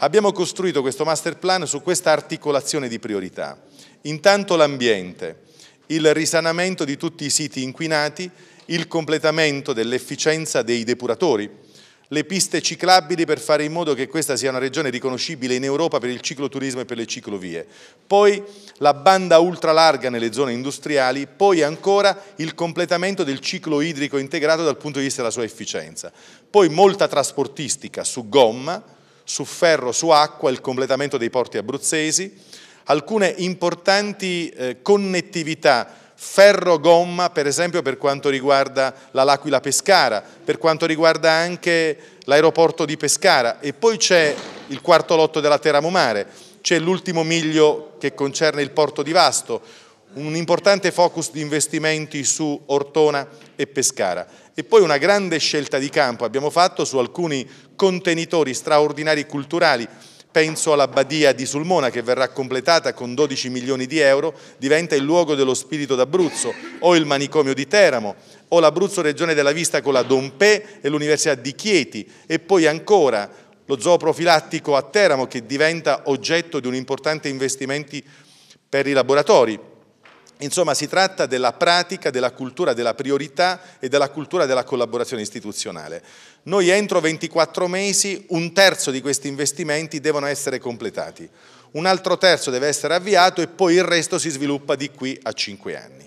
Abbiamo costruito questo master plan su questa articolazione di priorità. Intanto l'ambiente, il risanamento di tutti i siti inquinati, il completamento dell'efficienza dei depuratori, le piste ciclabili per fare in modo che questa sia una regione riconoscibile in Europa per il cicloturismo e per le ciclovie, poi la banda ultralarga nelle zone industriali, poi ancora il completamento del ciclo idrico integrato dal punto di vista della sua efficienza, poi molta trasportistica su gomma, su ferro, su acqua, il completamento dei porti abruzzesi, alcune importanti eh, connettività ferro-gomma, per esempio per quanto riguarda la L'Aquila Pescara, per quanto riguarda anche l'aeroporto di Pescara e poi c'è il quarto lotto della Terramomare, c'è l'ultimo miglio che concerne il porto di Vasto, un importante focus di investimenti su Ortona e Pescara e poi una grande scelta di campo abbiamo fatto su alcuni contenitori straordinari culturali penso alla Badia di Sulmona che verrà completata con 12 milioni di euro, diventa il luogo dello spirito d'Abruzzo, o il manicomio di Teramo, o l'Abruzzo Regione della Vista con la Dompé e l'Università di Chieti, e poi ancora lo zoo profilattico a Teramo che diventa oggetto di un importante investimento per i laboratori, Insomma, si tratta della pratica, della cultura della priorità e della cultura della collaborazione istituzionale. Noi entro 24 mesi un terzo di questi investimenti devono essere completati, un altro terzo deve essere avviato e poi il resto si sviluppa di qui a 5 anni.